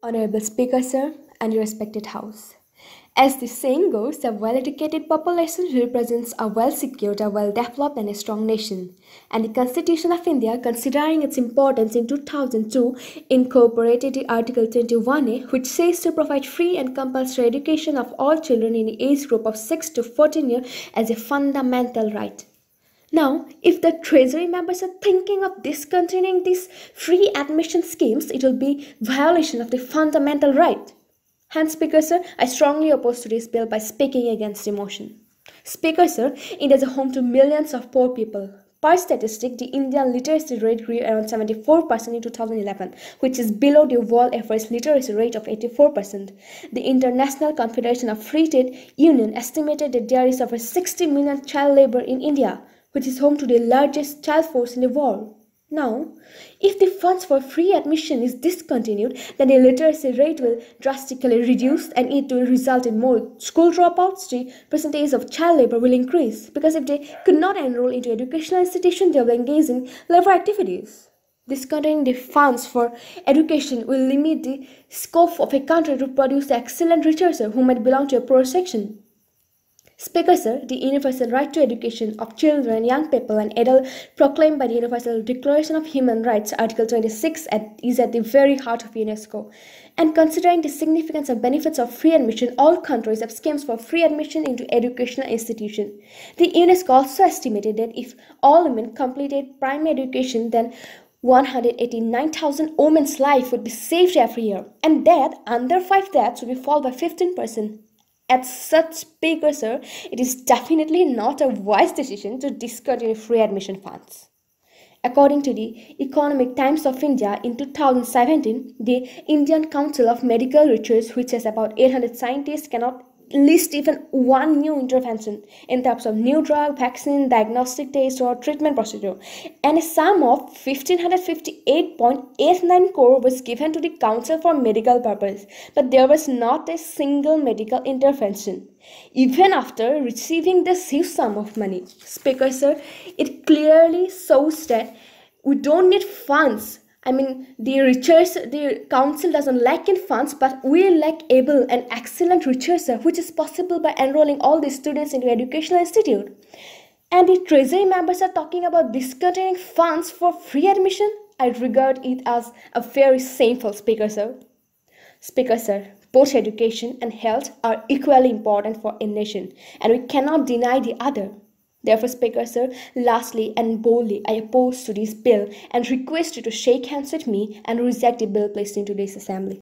Honorable Speaker, sir, and your respected House. As the saying goes, a well educated population represents a well secured, a well developed, and a strong nation. And the Constitution of India, considering its importance in 2002, incorporated the Article 21A, which says to provide free and compulsory education of all children in the age group of 6 to 14 years as a fundamental right. Now, if the Treasury members are thinking of discontinuing these free admission schemes, it will be violation of the fundamental right. Hence, Speaker Sir, I strongly oppose to this bill by speaking against the motion. Speaker Sir, India is a home to millions of poor people. Per statistic, the Indian literacy rate grew around 74% in 2011, which is below the world average literacy rate of 84%. The International Confederation of Free Trade Union estimated that there is over 60 million child labor in India which is home to the largest child force in the world. Now, if the funds for free admission is discontinued, then the literacy rate will drastically reduce and it will result in more school dropouts. The percentage of child labor will increase because if they could not enroll into educational institutions, they will engage in labor activities. Discontinuing the funds for education will limit the scope of a country to produce excellent researchers who might belong to a poor section. Speaker, sir, the universal right to education of children, young people, and adults proclaimed by the Universal Declaration of Human Rights, Article 26, at, is at the very heart of UNESCO. And considering the significance and benefits of free admission, all countries have schemes for free admission into educational institutions. The UNESCO also estimated that if all women completed primary education, then 189,000 women's life would be saved every year, and that under 5 deaths would be fall by 15 percent at such big sir, it is definitely not a wise decision to discontinue free admission funds. According to the Economic Times of India, in 2017, the Indian Council of Medical Research, which has about 800 scientists, cannot list even one new intervention in terms of new drug, vaccine, diagnostic test, or treatment procedure. And a sum of 1558.89 crore was given to the Council for Medical Purpose, but there was not a single medical intervention. Even after receiving this huge sum of money, Speaker sir, it clearly shows that we don't need funds I mean, the research, the council doesn't lack in funds, but we lack able and excellent researcher, which is possible by enrolling all the students into educational institute. And the treasury members are talking about discontinuing funds for free admission. I regard it as a very shameful speaker, sir. Speaker, sir, both education and health are equally important for a nation, and we cannot deny the other. Therefore, Speaker Sir, lastly and boldly, I oppose to this bill and request you to shake hands with me and reject the bill placed in today's assembly.